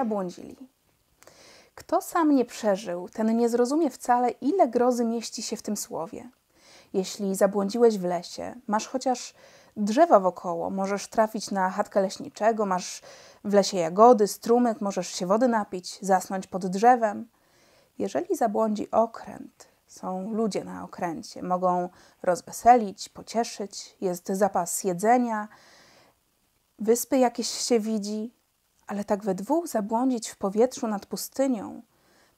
zabłądzili. Kto sam nie przeżył, ten nie zrozumie wcale, ile grozy mieści się w tym słowie. Jeśli zabłądziłeś w lesie, masz chociaż drzewa wokoło, możesz trafić na chatkę leśniczego, masz w lesie jagody, strumyk, możesz się wody napić, zasnąć pod drzewem. Jeżeli zabłądzi okręt, są ludzie na okręcie, mogą rozweselić, pocieszyć, jest zapas jedzenia, wyspy jakieś się widzi, ale tak we dwóch zabłądzić w powietrzu nad pustynią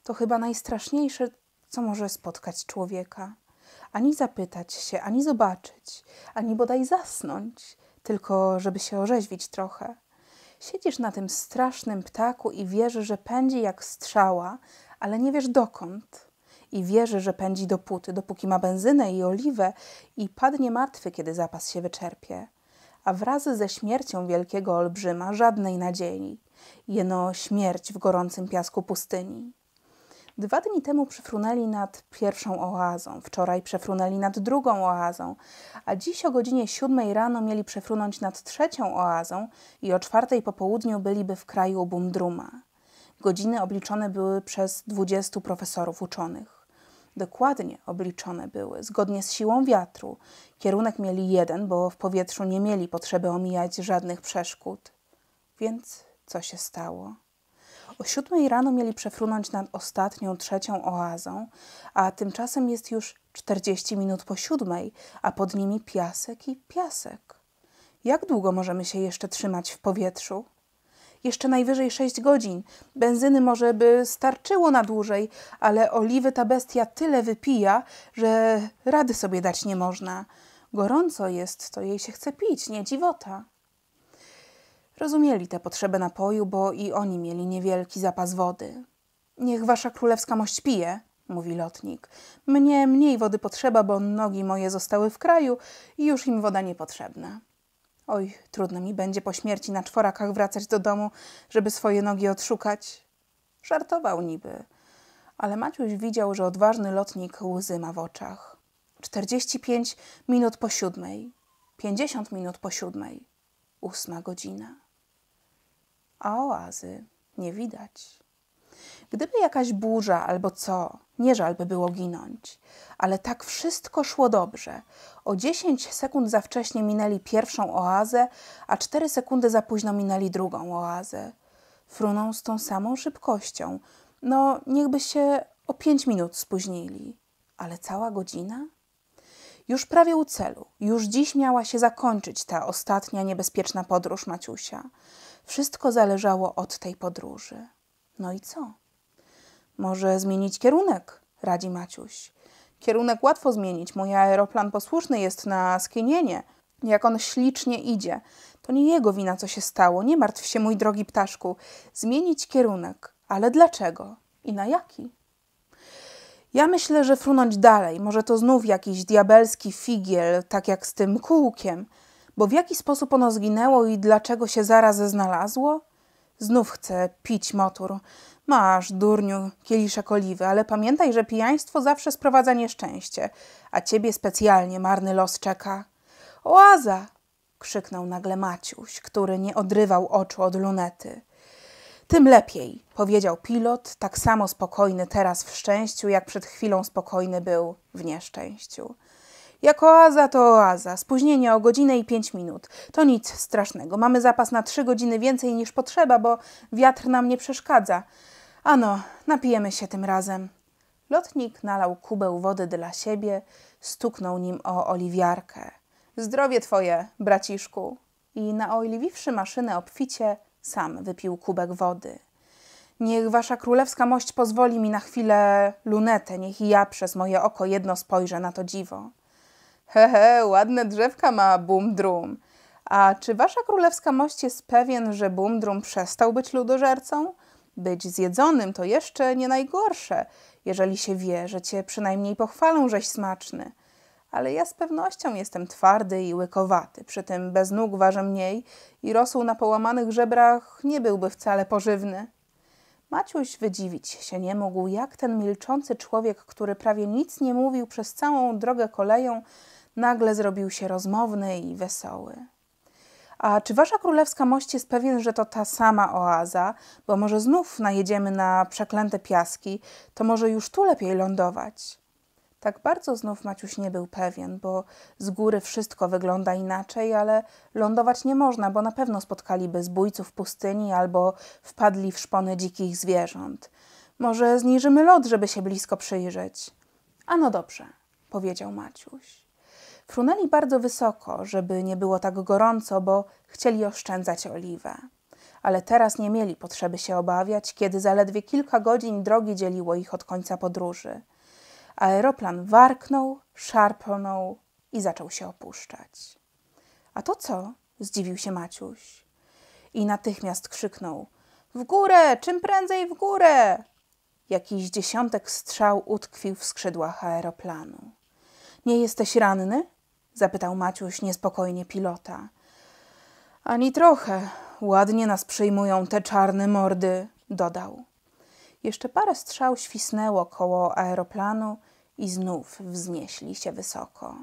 to chyba najstraszniejsze, co może spotkać człowieka. Ani zapytać się, ani zobaczyć, ani bodaj zasnąć, tylko żeby się orzeźwić trochę. Siedzisz na tym strasznym ptaku i wierzy, że pędzi jak strzała, ale nie wiesz dokąd. I wierzy, że pędzi dopóty, dopóki ma benzynę i oliwę i padnie martwy, kiedy zapas się wyczerpie a wraz ze śmiercią wielkiego olbrzyma żadnej nadziei. Jeno śmierć w gorącym piasku pustyni. Dwa dni temu przefrunęli nad pierwszą oazą, wczoraj przefrunęli nad drugą oazą, a dziś o godzinie siódmej rano mieli przefrunąć nad trzecią oazą i o czwartej po południu byliby w kraju Bumdruma. Godziny obliczone były przez dwudziestu profesorów uczonych dokładnie obliczone były, zgodnie z siłą wiatru. Kierunek mieli jeden, bo w powietrzu nie mieli potrzeby omijać żadnych przeszkód. Więc co się stało? O siódmej rano mieli przefrunąć nad ostatnią, trzecią oazą, a tymczasem jest już czterdzieści minut po siódmej, a pod nimi piasek i piasek. Jak długo możemy się jeszcze trzymać w powietrzu? jeszcze najwyżej 6 godzin. Benzyny może by starczyło na dłużej, ale oliwy ta bestia tyle wypija, że rady sobie dać nie można. Gorąco jest, to jej się chce pić, nie dziwota. Rozumieli tę potrzebę napoju, bo i oni mieli niewielki zapas wody. Niech wasza królewska mość pije, mówi lotnik. Mnie mniej wody potrzeba, bo nogi moje zostały w kraju i już im woda niepotrzebna. Oj, trudno mi będzie po śmierci na czworakach wracać do domu, żeby swoje nogi odszukać. Żartował niby, ale Maciuś widział, że odważny lotnik łzy ma w oczach. 45 minut po siódmej, 50 minut po siódmej, ósma godzina. A oazy nie widać. Gdyby jakaś burza albo co, nie żal by było ginąć. Ale tak wszystko szło dobrze. O 10 sekund za wcześnie minęli pierwszą oazę, a 4 sekundy za późno minęli drugą oazę. Fruną z tą samą szybkością. No, niechby się o 5 minut spóźnili. Ale cała godzina? Już prawie u celu, już dziś miała się zakończyć ta ostatnia niebezpieczna podróż Maciusia. Wszystko zależało od tej podróży. No i co? Może zmienić kierunek, radzi Maciuś. Kierunek łatwo zmienić. Mój aeroplan posłuszny jest na skinienie. Jak on ślicznie idzie. To nie jego wina, co się stało. Nie martw się, mój drogi ptaszku. Zmienić kierunek. Ale dlaczego? I na jaki? Ja myślę, że frunąć dalej. Może to znów jakiś diabelski figiel, tak jak z tym kółkiem. Bo w jaki sposób ono zginęło i dlaczego się zaraz znalazło? Znów chcę pić motur. Masz, durniu, kieliszek oliwy, ale pamiętaj, że pijaństwo zawsze sprowadza nieszczęście, a ciebie specjalnie marny los czeka. Oaza! krzyknął nagle Maciuś, który nie odrywał oczu od lunety. Tym lepiej, powiedział pilot, tak samo spokojny teraz w szczęściu, jak przed chwilą spokojny był w nieszczęściu. Jak oaza to oaza. Spóźnienie o godzinę i pięć minut. To nic strasznego. Mamy zapas na trzy godziny więcej niż potrzeba, bo wiatr nam nie przeszkadza. Ano, napijemy się tym razem. Lotnik nalał kubeł wody dla siebie, stuknął nim o oliwiarkę. Zdrowie twoje, braciszku! I naoliwiwszy maszynę obficie, sam wypił kubek wody. Niech wasza królewska mość pozwoli mi na chwilę lunetę, niech i ja przez moje oko jedno spojrzę na to dziwo hehe, ładne drzewka ma Bumdrum. A czy wasza królewska mość jest pewien, że Bumdrum przestał być ludożercą? Być zjedzonym to jeszcze nie najgorsze, jeżeli się wie, że cię przynajmniej pochwalą, żeś smaczny. Ale ja z pewnością jestem twardy i łykowaty, przy tym bez nóg ważę mniej i rosół na połamanych żebrach nie byłby wcale pożywny. Maciuś wydziwić się nie mógł, jak ten milczący człowiek, który prawie nic nie mówił przez całą drogę koleją, nagle zrobił się rozmowny i wesoły. A czy wasza królewska mość jest pewien, że to ta sama oaza? Bo może znów najedziemy na przeklęte piaski, to może już tu lepiej lądować. Tak bardzo znów Maciuś nie był pewien, bo z góry wszystko wygląda inaczej, ale lądować nie można, bo na pewno spotkaliby zbójców pustyni albo wpadli w szpony dzikich zwierząt. Może zniżymy lot, żeby się blisko przyjrzeć. A no dobrze, powiedział Maciuś. Frunęli bardzo wysoko, żeby nie było tak gorąco, bo chcieli oszczędzać oliwę. Ale teraz nie mieli potrzeby się obawiać, kiedy zaledwie kilka godzin drogi dzieliło ich od końca podróży. Aeroplan warknął, szarpnął i zaczął się opuszczać. A to co? zdziwił się Maciuś. I natychmiast krzyknął: W górę, czym prędzej w górę! Jakiś dziesiątek strzał utkwił w skrzydłach aeroplanu. Nie jesteś ranny? Zapytał Maciuś niespokojnie pilota. Ani trochę. Ładnie nas przyjmują te czarne mordy, dodał. Jeszcze parę strzał świsnęło koło aeroplanu i znów wznieśli się wysoko.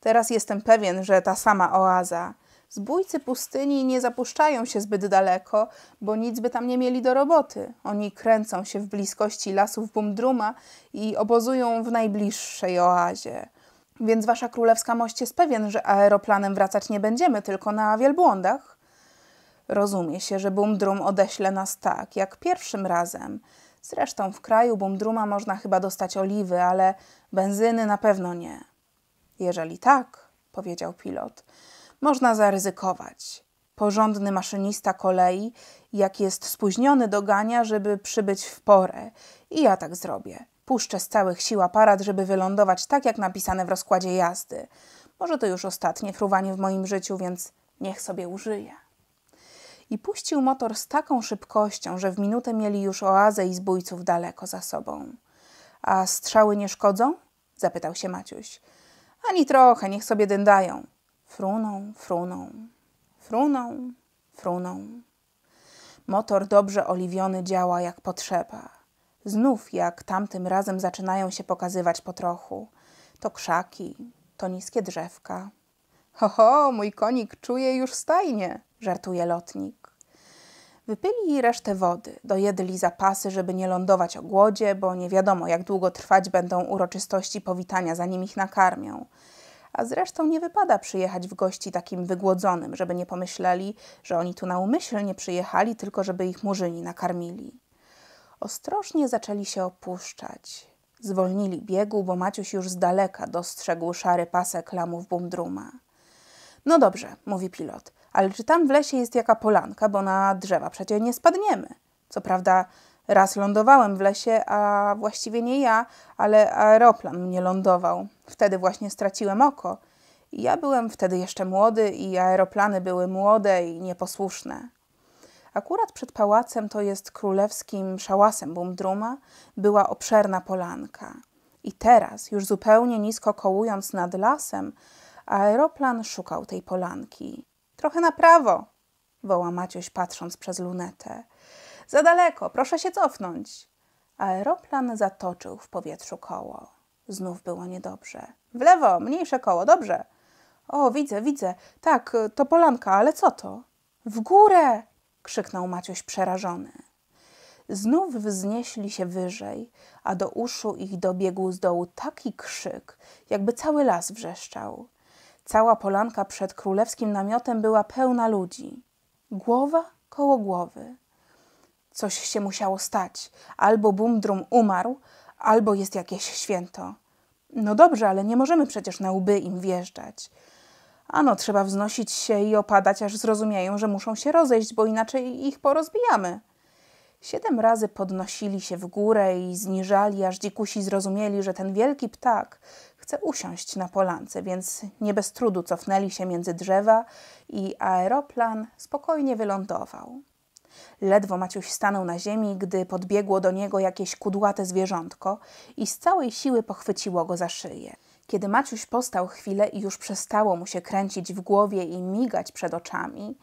Teraz jestem pewien, że ta sama oaza. Zbójcy pustyni nie zapuszczają się zbyt daleko, bo nic by tam nie mieli do roboty. Oni kręcą się w bliskości lasów Bumdruma i obozują w najbliższej oazie. Więc wasza królewska mość jest pewien, że aeroplanem wracać nie będziemy, tylko na wielbłądach? Rozumie się, że Bumdrum odeśle nas tak, jak pierwszym razem. Zresztą w kraju Bumdruma można chyba dostać oliwy, ale benzyny na pewno nie. Jeżeli tak, powiedział pilot, można zaryzykować. Porządny maszynista kolei, jak jest spóźniony, dogania, żeby przybyć w porę. I ja tak zrobię. Puszczę z całych sił aparat, żeby wylądować tak, jak napisane w rozkładzie jazdy. Może to już ostatnie fruwanie w moim życiu, więc niech sobie użyje. I puścił motor z taką szybkością, że w minutę mieli już oazę i zbójców daleko za sobą. A strzały nie szkodzą? zapytał się Maciuś. Ani trochę, niech sobie dędają. Fruną, fruną, fruną, fruną. Motor dobrze oliwiony działa jak potrzeba. Znów jak tamtym razem zaczynają się pokazywać po trochu. To krzaki, to niskie drzewka. Ho, ho, mój konik czuje już stajnie, żartuje lotnik. Wypili resztę wody, dojedli zapasy, żeby nie lądować o głodzie, bo nie wiadomo, jak długo trwać będą uroczystości powitania, zanim ich nakarmią. A zresztą nie wypada przyjechać w gości takim wygłodzonym, żeby nie pomyśleli, że oni tu naumyślnie przyjechali, tylko żeby ich murzyni nakarmili. Ostrożnie zaczęli się opuszczać. Zwolnili biegu, bo Maciuś już z daleka dostrzegł szary pasek lamów bumdruma. No dobrze, mówi pilot, ale czy tam w lesie jest jaka polanka, bo na drzewa przecież nie spadniemy. Co prawda raz lądowałem w lesie, a właściwie nie ja, ale aeroplan mnie lądował. Wtedy właśnie straciłem oko. ja byłem wtedy jeszcze młody i aeroplany były młode i nieposłuszne. Akurat przed pałacem, to jest królewskim szałasem Bumdruma, była obszerna polanka. I teraz, już zupełnie nisko kołując nad lasem, aeroplan szukał tej polanki. Trochę na prawo, woła Maciuś patrząc przez lunetę. Za daleko, proszę się cofnąć. Aeroplan zatoczył w powietrzu koło. Znów było niedobrze. W lewo, mniejsze koło, dobrze. O, widzę, widzę. Tak, to polanka, ale co to? W górę! krzyknął Maciuś przerażony. Znów wznieśli się wyżej, a do uszu ich dobiegł z dołu taki krzyk, jakby cały las wrzeszczał. Cała polanka przed królewskim namiotem była pełna ludzi. Głowa koło głowy. Coś się musiało stać. Albo Bumdrum umarł, albo jest jakieś święto. No dobrze, ale nie możemy przecież na łby im wjeżdżać. Ano, trzeba wznosić się i opadać, aż zrozumieją, że muszą się rozejść, bo inaczej ich porozbijamy. Siedem razy podnosili się w górę i zniżali, aż dzikusi zrozumieli, że ten wielki ptak chce usiąść na polance, więc nie bez trudu cofnęli się między drzewa i aeroplan spokojnie wylądował. Ledwo Maciuś stanął na ziemi, gdy podbiegło do niego jakieś kudłate zwierzątko i z całej siły pochwyciło go za szyję. Kiedy Maciuś postał chwilę i już przestało mu się kręcić w głowie i migać przed oczami,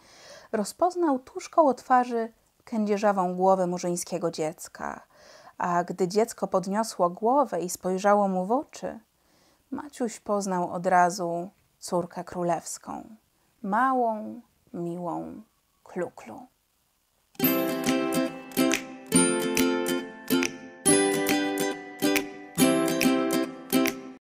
rozpoznał tuż koło twarzy kędzierzawą głowę murzyńskiego dziecka. A gdy dziecko podniosło głowę i spojrzało mu w oczy, Maciuś poznał od razu córkę królewską, małą, miłą Kluklu.